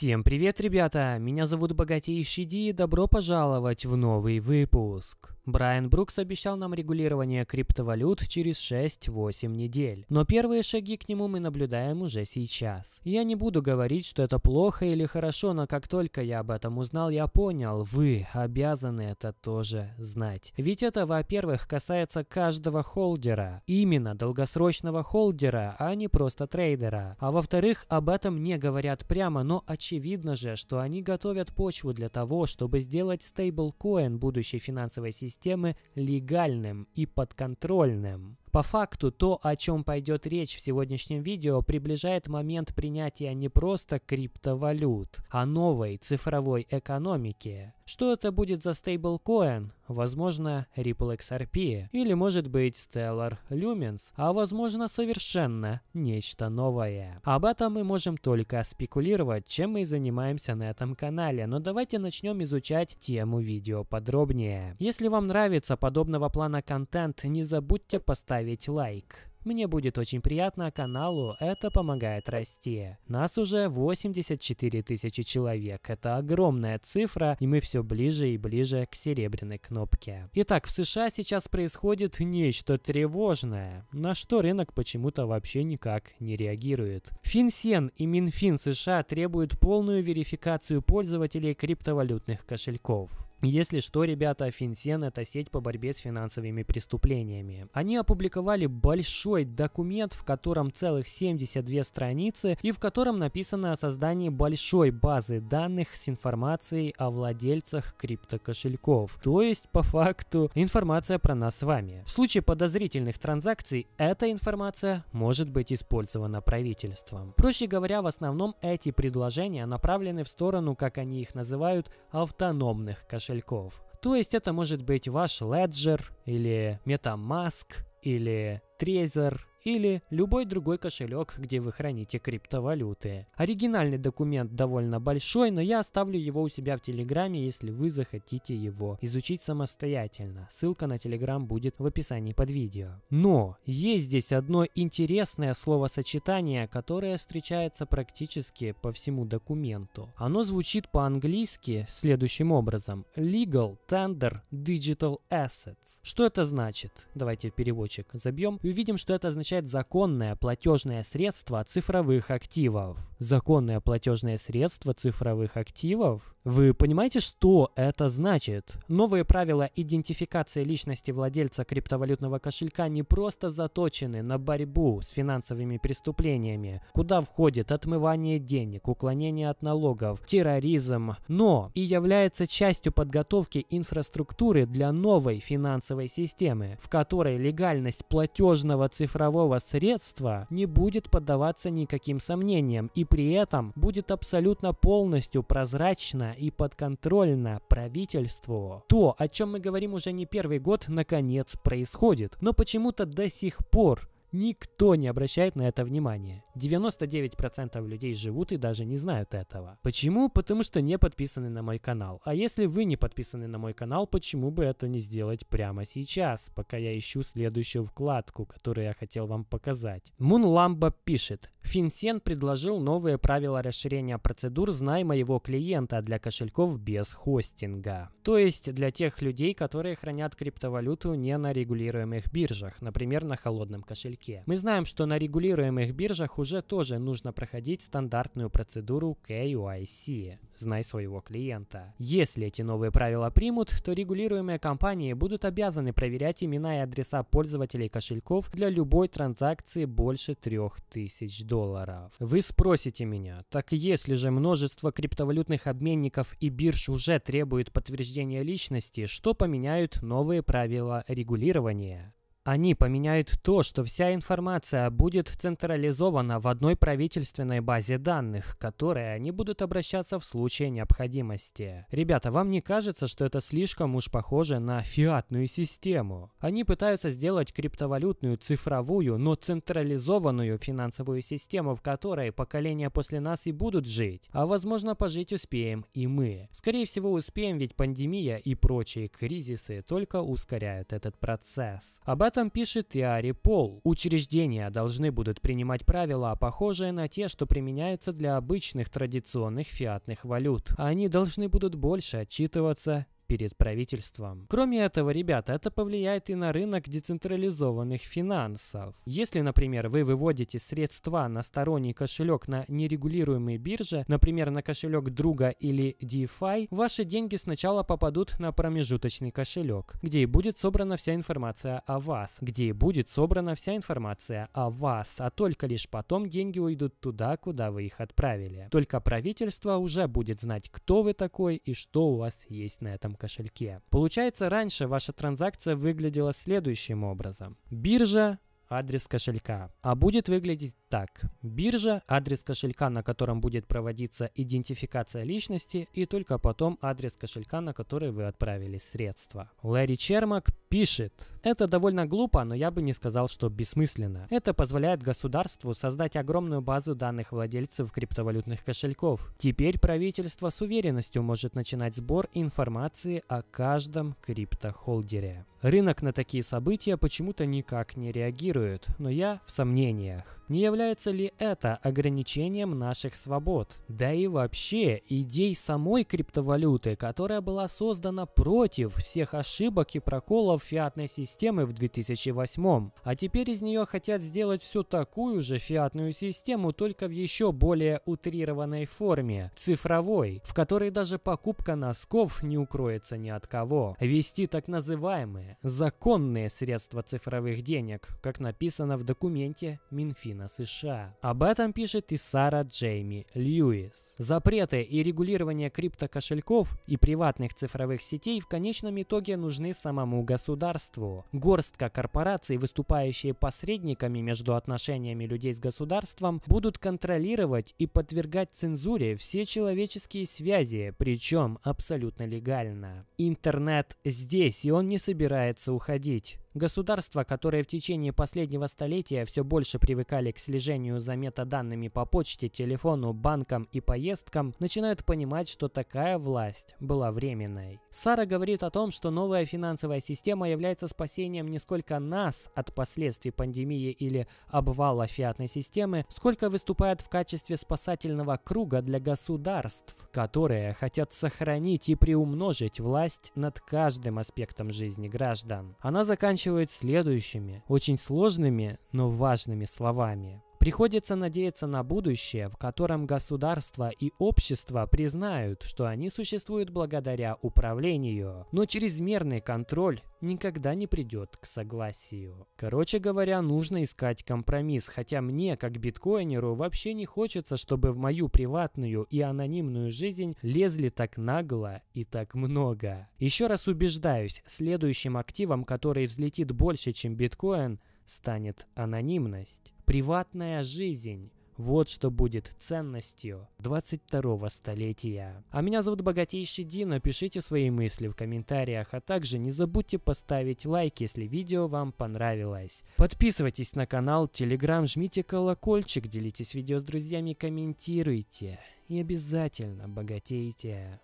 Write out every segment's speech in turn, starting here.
Всем привет, ребята! Меня зовут Богатейший Ди и добро пожаловать в новый выпуск. Брайан Брукс обещал нам регулирование криптовалют через 6-8 недель. Но первые шаги к нему мы наблюдаем уже сейчас. Я не буду говорить, что это плохо или хорошо, но как только я об этом узнал, я понял, вы обязаны это тоже знать. Ведь это, во-первых, касается каждого холдера. Именно долгосрочного холдера, а не просто трейдера. А во-вторых, об этом не говорят прямо, но очевидно же, что они готовят почву для того, чтобы сделать стейблкоин будущей финансовой системы системы легальным и подконтрольным. По факту, то, о чем пойдет речь в сегодняшнем видео, приближает момент принятия не просто криптовалют, а новой цифровой экономики. Что это будет за стейблкоин? Возможно, Ripple XRP, или может быть Stellar Lumens, а возможно совершенно нечто новое. Об этом мы можем только спекулировать, чем мы и занимаемся на этом канале, но давайте начнем изучать тему видео подробнее. Если вам нравится подобного плана контент, не забудьте поставить поставить лайк. Мне будет очень приятно, а каналу это помогает расти. Нас уже 84 тысячи человек, это огромная цифра, и мы все ближе и ближе к серебряной кнопке. Итак, в США сейчас происходит нечто тревожное, на что рынок почему-то вообще никак не реагирует. Финсен и Минфин США требуют полную верификацию пользователей криптовалютных кошельков. Если что, ребята, Финсен – это сеть по борьбе с финансовыми преступлениями. Они опубликовали большой документ, в котором целых 72 страницы и в котором написано о создании большой базы данных с информацией о владельцах криптокошельков. То есть, по факту, информация про нас с вами. В случае подозрительных транзакций эта информация может быть использована правительством. Проще говоря, в основном эти предложения направлены в сторону, как они их называют, автономных кошельков кошельков. То есть это может быть ваш Ledger или MetaMask или Trezor или любой другой кошелек, где вы храните криптовалюты. Оригинальный документ довольно большой, но я оставлю его у себя в Телеграме, если вы захотите его изучить самостоятельно. Ссылка на Телеграм будет в описании под видео. Но есть здесь одно интересное словосочетание, которое встречается практически по всему документу. Оно звучит по-английски следующим образом. Legal Tender Digital Assets. Что это значит? Давайте переводчик забьем и увидим, что это означает обозначает законное платежное средство цифровых активов. Законное платежное средство цифровых активов? Вы понимаете, что это значит? Новые правила идентификации личности владельца криптовалютного кошелька не просто заточены на борьбу с финансовыми преступлениями, куда входит отмывание денег, уклонение от налогов, терроризм, но и является частью подготовки инфраструктуры для новой финансовой системы, в которой легальность платежного цифрового любого средства не будет поддаваться никаким сомнениям и при этом будет абсолютно полностью прозрачно и подконтрольно правительству. То, о чем мы говорим уже не первый год, наконец происходит. Но почему-то до сих пор Никто не обращает на это внимания. 99% людей живут и даже не знают этого. Почему? Потому что не подписаны на мой канал. А если вы не подписаны на мой канал, почему бы это не сделать прямо сейчас, пока я ищу следующую вкладку, которую я хотел вам показать? Мун Ламба пишет. Финсен предложил новые правила расширения процедур зная моего клиента» для кошельков без хостинга. То есть для тех людей, которые хранят криптовалюту не на регулируемых биржах, например, на холодном кошельке. Мы знаем, что на регулируемых биржах уже тоже нужно проходить стандартную процедуру KYC. «Знай своего клиента». Если эти новые правила примут, то регулируемые компании будут обязаны проверять имена и адреса пользователей кошельков для любой транзакции больше 3000 долларов. Вы спросите меня, так если же множество криптовалютных обменников и бирж уже требуют подтверждения личности, что поменяют новые правила регулирования? Они поменяют то, что вся информация будет централизована в одной правительственной базе данных, к которой они будут обращаться в случае необходимости. Ребята, вам не кажется, что это слишком уж похоже на фиатную систему? Они пытаются сделать криптовалютную цифровую, но централизованную финансовую систему, в которой поколения после нас и будут жить, а возможно пожить успеем и мы. Скорее всего успеем, ведь пандемия и прочие кризисы только ускоряют этот процесс. Об этом этом пишет Тиари Пол. Учреждения должны будут принимать правила, похожие на те, что применяются для обычных традиционных фиатных валют. Они должны будут больше отчитываться перед правительством. Кроме этого, ребята, это повлияет и на рынок децентрализованных финансов. Если, например, вы выводите средства на сторонний кошелек на нерегулируемой бирже, например, на кошелек друга или DeFi, ваши деньги сначала попадут на промежуточный кошелек, где и будет собрана вся информация о вас, где и будет собрана вся информация о вас, а только лишь потом деньги уйдут туда, куда вы их отправили. Только правительство уже будет знать, кто вы такой и что у вас есть на этом кошельке. Получается, раньше ваша транзакция выглядела следующим образом. Биржа, адрес кошелька. А будет выглядеть так. Биржа, адрес кошелька, на котором будет проводиться идентификация личности и только потом адрес кошелька, на который вы отправили средства. Лэри Чермак, пишет. Это довольно глупо, но я бы не сказал, что бессмысленно. Это позволяет государству создать огромную базу данных владельцев криптовалютных кошельков. Теперь правительство с уверенностью может начинать сбор информации о каждом криптохолдере. Рынок на такие события почему-то никак не реагирует, но я в сомнениях. Не является ли это ограничением наших свобод? Да и вообще, идей самой криптовалюты, которая была создана против всех ошибок и проколов фиатной системы в 2008. А теперь из нее хотят сделать всю такую же фиатную систему, только в еще более утрированной форме, цифровой, в которой даже покупка носков не укроется ни от кого. Вести так называемые законные средства цифровых денег, как написано в документе Минфина. Украина, США. Об этом пишет и Сара Джейми Льюис. Запреты и регулирование криптокошельков и приватных цифровых сетей в конечном итоге нужны самому государству. Горстка корпораций, выступающие посредниками между отношениями людей с государством, будут контролировать и подвергать цензуре все человеческие связи, причем абсолютно легально. Интернет здесь, и он не собирается уходить. Государства, которые в течение последнего столетия все больше привыкали к слежению за метаданными по почте, телефону, банкам и поездкам, начинают понимать, что такая власть была временной. Сара говорит о том, что новая финансовая система является спасением не сколько нас от последствий пандемии или обвала фиатной системы, сколько выступает в качестве спасательного круга для государств, которые хотят сохранить и приумножить власть над каждым аспектом жизни граждан. Она заканчивает заканчивает следующими, очень сложными, но важными словами. Приходится надеяться на будущее, в котором государство и общество признают, что они существуют благодаря управлению, но чрезмерный контроль никогда не придет к согласию. Короче говоря, нужно искать компромисс, хотя мне, как биткоинеру, вообще не хочется, чтобы в мою приватную и анонимную жизнь лезли так нагло и так много. Еще раз убеждаюсь, следующим активом, который взлетит больше, чем биткоин, станет анонимность. Приватная жизнь. Вот что будет ценностью 22-го столетия. А меня зовут Богатейший Дино. пишите свои мысли в комментариях, а также не забудьте поставить лайк, если видео вам понравилось. Подписывайтесь на канал, телеграм, жмите колокольчик, делитесь видео с друзьями, комментируйте и обязательно богатейте.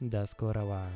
До скорого!